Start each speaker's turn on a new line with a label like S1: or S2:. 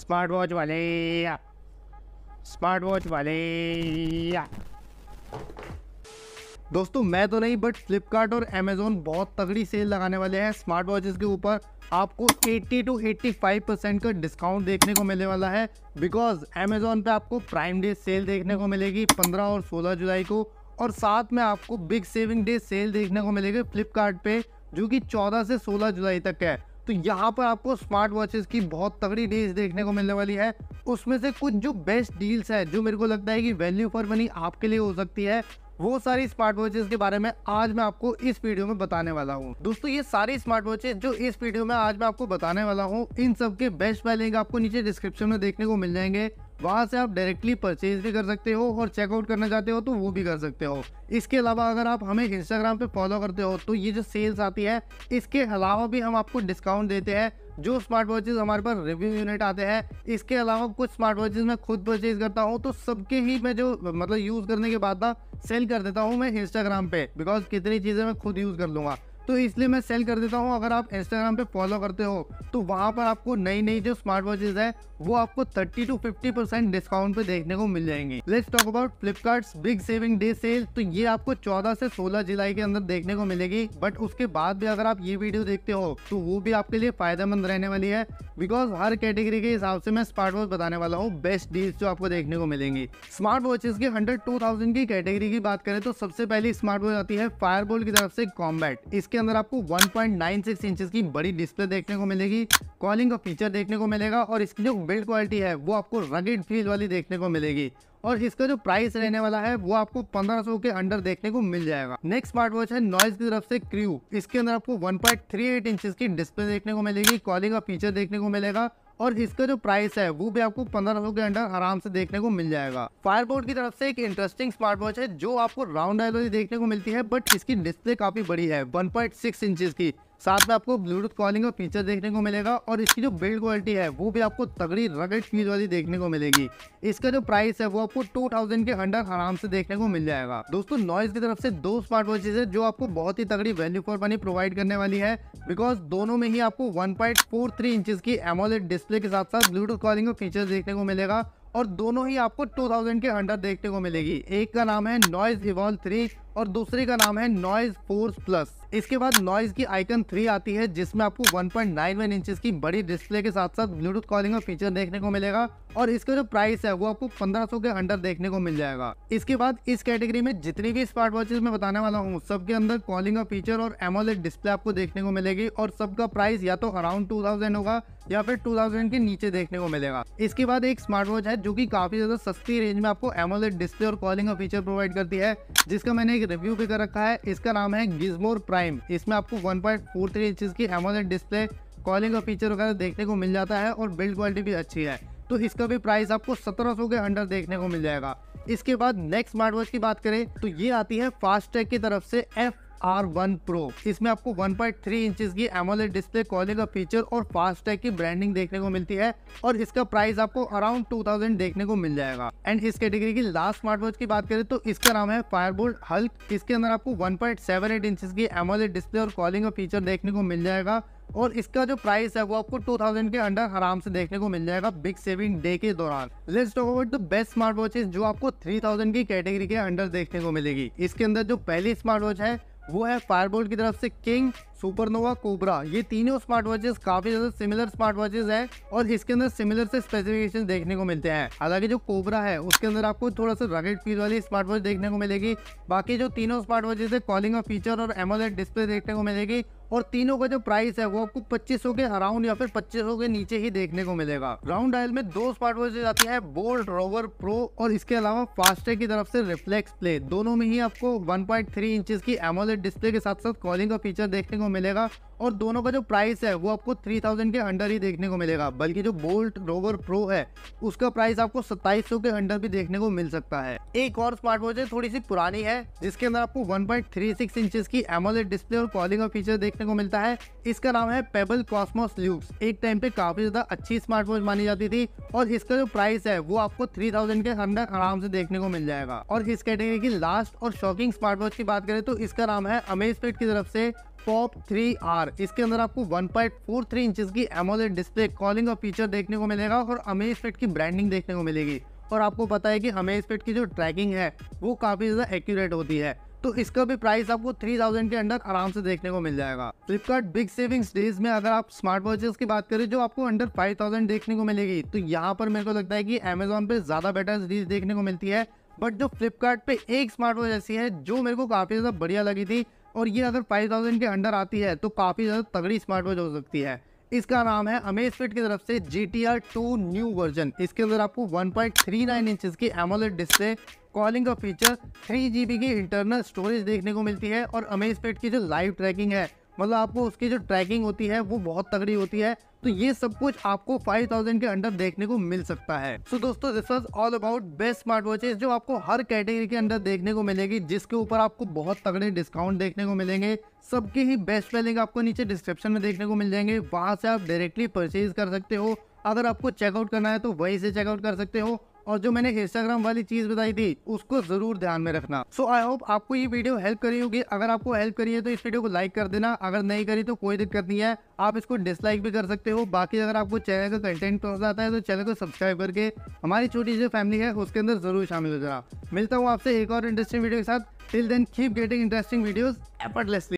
S1: smart watch वाले smart watch वाले दोस्तों मैं तो नहीं बट फ्लिपकार्ट और अमेजोन बहुत तगड़ी सेल लगाने वाले हैं स्मार्ट वॉचेस के ऊपर आपको 80 टू 85 परसेंट का डिस्काउंट देखने को मिलने वाला है बिकॉज अमेजोन पे आपको प्राइम डे सेल देखने को मिलेगी 15 और 16 जुलाई को और साथ में आपको बिग सेविंग डे सेल देखने को मिलेगी फ्लिपकार्ट जो कि 14 से 16 जुलाई तक है तो यहाँ पर आपको स्मार्ट वॉचेस की बहुत तगड़ी डील्स देखने को मिलने वाली है उसमें से कुछ जो बेस्ट डील्स है जो मेरे को लगता है कि वैल्यू फॉर मनी आपके लिए हो सकती है वो सारी स्मार्ट वॉचेस के बारे में आज मैं आपको इस वीडियो में बताने वाला हूँ दोस्तों ये सारी स्मार्ट वॉचेस जो इस वीडियो में आज मैं आपको बताने वाला हूँ इन सब के बेस्ट वाले आपको नीचे डिस्क्रिप्शन में देखने को मिल जाएंगे वहाँ से आप डायरेक्टली परचेज भी कर सकते हो और चेकआउट करना चाहते हो तो वो भी कर सकते हो इसके अलावा अगर आप हमें इंस्टाग्राम पे फॉलो करते हो तो ये जो सेल्स आती है इसके अलावा भी हम आपको डिस्काउंट देते हैं जो स्मार्ट वॉचेज़ हमारे पास रिव्यू यूनिट आते हैं इसके अलावा कुछ स्मार्ट वॉचेज़ मैं खुद परचेज़ करता हूँ तो सबके ही मैं जो मतलब यूज़ करने के बाद ना सेल कर देता हूँ मैं इंस्टाग्राम पे बिकॉज कितनी चीज़ें मैं खुद यूज़ कर लूँगा तो इसलिए मैं सेल कर देता हूँ अगर आप इंस्टाग्राम पे फॉलो करते हो तो वहाँ पर आपको नई नई जो स्मार्ट वॉचेज है वो आपको 30 टू 50 परसेंट डिस्काउंट पे देखने को मिल जाएंगी let's talk about Flipkart big saving day sale तो ये आपको 14 से 16 जुलाई के अंदर देखने को मिलेगी बट उसके बाद भी अगर आप ये वीडियो देखते हो तो वो भी आपके लिए फायदेमंद रहने वाली है बिकॉज हर कैटेगरी के हिसाब से मैं स्मार्ट वॉच बताने वाला हूँ बेस्ट डील्स जो आपको देखने को मिलेंगी स्मार्ट वॉचेज के हंड्रेड टू की कैटेगरी की बात करें तो सबसे पहली स्मार्ट वॉच आती है फायरबोल की तरफ से कॉम्बैट इसके इसके अंदर आपको 1.96 इंचेस की बड़ी डिस्प्ले देखने को मिलेगी कॉलिंग का फीचर देखने को मिलेगा और इसकी जो बिल्ड क्वालिटी है वो आपको रगेड फील वाली देखने को मिलेगी और इसका जो प्राइस रहने वाला है वो आपको 1500 के अंडर देखने को मिल जाएगा नेक्स्ट स्मार्ट वॉच है नॉइज की तरफ से क्रू इसके अंदर आपको 1.38 पॉइंट की डिस्प्ले देखने को मिलेगी कॉलिंग का फीचर देखने को मिलेगा और इसका जो प्राइस है वो भी आपको पंद्रह सौ के अंडर आराम से देखने को मिल जाएगा फायरबोर्ड की तरफ से एक इंटरेस्टिंग स्मार्ट वॉच है जो आपको राउंड आइलोजी देखने को मिलती है बट इसकी डिस्प्ले काफी बड़ी है वन पॉइंट सिक्स इंचज की साथ में आपको ब्लूटूथ कॉलिंग का फीचर देखने को मिलेगा और इसकी जो बिल्ड क्वालिटी है वो भी आपको तगड़ी रगड़ फील वाली देखने को मिलेगी इसका जो प्राइस है वो आपको 2000 के अंडर आराम से देखने को मिल जाएगा दोस्तों नॉइज की तरफ से दो स्मार्ट वॉचेज है जो आपको बहुत ही तगड़ी वैल्यू फॉर मनी प्रोवाइड करने वाली है बिकॉज दोनों में ही आपको वन पॉइंट की एमोलेट डिस्प्ले के साथ साथ ब्लूटूथ कॉलिंग का फीचर देखने को मिलेगा और दोनों ही आपको 2000 के अंडर देखने को मिलेगी एक का नाम है नॉइज इवॉल्व थ्री और दूसरे का नाम है नॉइज फोर्स प्लस इसके बाद नॉइज की आइकन थ्री आती है जिसमें आपको 1.91 इंचेस की बड़ी डिस्प्ले के साथ साथ ब्लूटूथ कॉलिंग का फीचर देखने को मिलेगा और इसका जो प्राइस है वो आपको 1500 के अंडर देखने को मिल जाएगा इसके बाद इस कैटेगरी में जितनी भी स्मार्ट वॉचेज मैं बताने वाला हूँ सबके अंदर कॉलिंग का फीचर और एमोलेट डिस्प्ले आपको देखने को मिलेगी और सबका प्राइस या तो अराउंड टू होगा या फिर टू के नीचे देखने को मिलेगा इसके बाद एक स्मार्ट वॉच है जो की काफी ज्यादा सस्ती रेंज में आपको एमोलेट डिस्प्ले और कॉलिंग का फीचर प्रोवाइड करती है जिसका मैंने एक रिव्यू भी कर रखा है इसका नाम है गिजमोर प्राइम इसमें आपको 1.43 पॉइंट की एमोलेड डिस्प्ले कॉलिंग का फीचर वगैरह देखने को मिल जाता है और बिल्ड क्वालिटी भी अच्छी है तो इसका भी प्राइस आपको 1700 के अंडर देखने को मिल जाएगा इसके बाद नेक्स्ट स्मार्ट वॉच की बात करें तो ये आती है फास्ट फास्टैग की तरफ से एफ आर वन प्रो इसमें आपको 1.3 पॉइंट इंचज की एमोलेड डिस्प्ले कॉलिंग का फीचर और फास्ट टैग की ब्रांडिंग देखने को मिलती है और इसका प्राइस आपको अराउंड 2000 देखने को मिल जाएगा एंड इस कैटेगरी की लास्ट स्मार्ट वॉच की बात करें तो इसका नाम है फायरबोल्ट हल्क इसके अंदर आपको 1.78 पॉइंट इंचज की एमोलेड डिस्प्ले और कॉलिंग का फीचर देखने को मिल जाएगा और इसका जो प्राइस है वो आपको 2000 के अंडर आराम से देखने को मिल जाएगा बिग सेविंग डे के दौरान let's talk about the best smart watches जो आपको 3000 की कैटेगरी के अंडर देखने को मिलेगी इसके अंदर जो पहली स्मार्ट वॉच है वो है फायरबोल्ट की तरफ से किंग सुपरनोवा कोबरा ये तीनों स्मार्ट वॉचेस काफ़ी ज़्यादा सिमिलर स्मार्ट वॉचेस हैं और इसके अंदर सिमिलर से स्पेसिफिकेशन देखने को मिलते हैं हालांकि जो कोबरा है उसके अंदर आपको थोड़ा सा रगेड फील वाली स्मार्ट वॉच देखने को मिलेगी बाकी जो तीनों स्मार्ट वॉचेस है कॉलिंग ऑफ फीचर और एमोलेट डिस्प्ले देखने को मिलेगी और तीनों का जो प्राइस है वो आपको पच्चीस के अराउंड या फिर पच्चीस के नीचे ही देखने को मिलेगा राउंड डायल में दो स्मार्ट वॉचेज आती है बोल्ट रोवर प्रो और इसके अलावा फास्टे की तरफ से रिफ्लेक्स प्ले दोनों में ही आपको 1.3 पॉइंट की एमोलेट डिस्प्ले के साथ साथ कॉलिंग का फीचर देखने को मिलेगा और दोनों का जो प्राइस है वो आपको 3000 के अंडर ही देखने को मिलेगा बल्कि जो बोल्ट रोवर प्रो है उसका प्राइस आपको 2700 के अंडर भी देखने को मिल सकता है एक और स्मार्ट वॉच है थोड़ी सी पुरानी है जिसके अंदर आपको 1.36 पॉइंट इंचेस की एमोलेट डिस्प्ले और कॉलिंग का फीचर देख देखने को मिलता है इसका नाम है पेबल कॉस्मोस ल्यूक्स एक टाइम पे काफ़ी ज़्यादा अच्छी स्मार्ट वॉच मानी जाती थी और इसका जो प्राइस है वो आपको थ्री थाउजेंड के अंदर आराम से देखने को मिल जाएगा और इस कैटेगरी की लास्ट और शॉकिंग स्मार्ट वॉच की बात करें तो इसका नाम है अमेज की तरफ से पॉप आर इसके अंदर आपको 1.43 पॉइंट इंचेस की एमोलेड डिस्प्ले कॉलिंग और फीचर देखने को मिलेगा और अमेज की ब्रांडिंग देखने को मिलेगी और आपको पता है कि हमें इस की जो ट्रैकिंग है वो काफ़ी ज़्यादा एक्यूरेट होती है तो इसका भी प्राइस आपको थ्री थाउजेंड के अंडर आराम से देखने को मिल जाएगा फ्लिपकार्ट बिग सेविंग्स डेज में अगर आप स्मार्ट वॉचेस की बात करें जो आपको अंडर फाइव थाउजेंड देखने को मिलेगी तो यहाँ पर मेरे को लगता है कि अमेजोन पे ज्यादा बेटर डील देखने को मिलती है बट जो फ्लिपकार्ट पे एक स्मार्ट वॉच ऐसी है जो मेरे को काफ़ी ज़्यादा बढ़िया लगी थी और ये अगर फाइव थाउजेंड के अंडर आती है तो काफ़ी ज़्यादा तगड़ी स्मार्ट वॉच हो सकती है इसका नाम है अमेज फिट की तरफ से G T R two new version इसके अंदर आपको 1.39 पॉइंट इंचज़ की एमोलेट डिस्प्ले कॉलिंग का फीचर थ्री जी की इंटरनल स्टोरेज देखने को मिलती है और अमेज फिट की जो लाइव ट्रैकिंग है मतलब आपको उसकी जो ट्रैकिंग होती है वो बहुत तगड़ी होती है तो ये सब कुछ आपको 5000 के अंडर देखने को मिल सकता है सो so दोस्तों this was all about best smart watches जो आपको हर कैटेगरी के अंडर देखने को मिलेगी जिसके ऊपर आपको बहुत तगड़े डिस्काउंट देखने को मिलेंगे सबके ही बेस्ट वेलिंग आपको नीचे डिस्क्रिप्शन में देखने को मिल जाएंगे वहाँ से आप डायरेक्टली परचेज कर सकते हो अगर आपको चेकआउट करना है तो वहीं से चेकआउट कर सकते हो और जो मैंने इंस्टाग्राम वाली चीज बताई थी उसको जरूर ध्यान में रखना सो आई होप आपको ये वीडियो हेल्प करी होगी अगर आपको हेल्प करी है तो इस वीडियो को लाइक कर देना अगर नहीं करी तो कोई दिक्कत नहीं है आप इसको डिसलाइक भी कर सकते हो बाकी अगर आपको चैनल का कंटेंट पसंद आता है तो चैनल को सब्सक्राइब करके हमारी छोटी सी फैमिली है उसके अंदर जरूर शामिल हो जाना मिलता हूँ आपसे एक और इंटरेस्टिंग वीडियो के साथ till then keep getting interesting videos effortlessly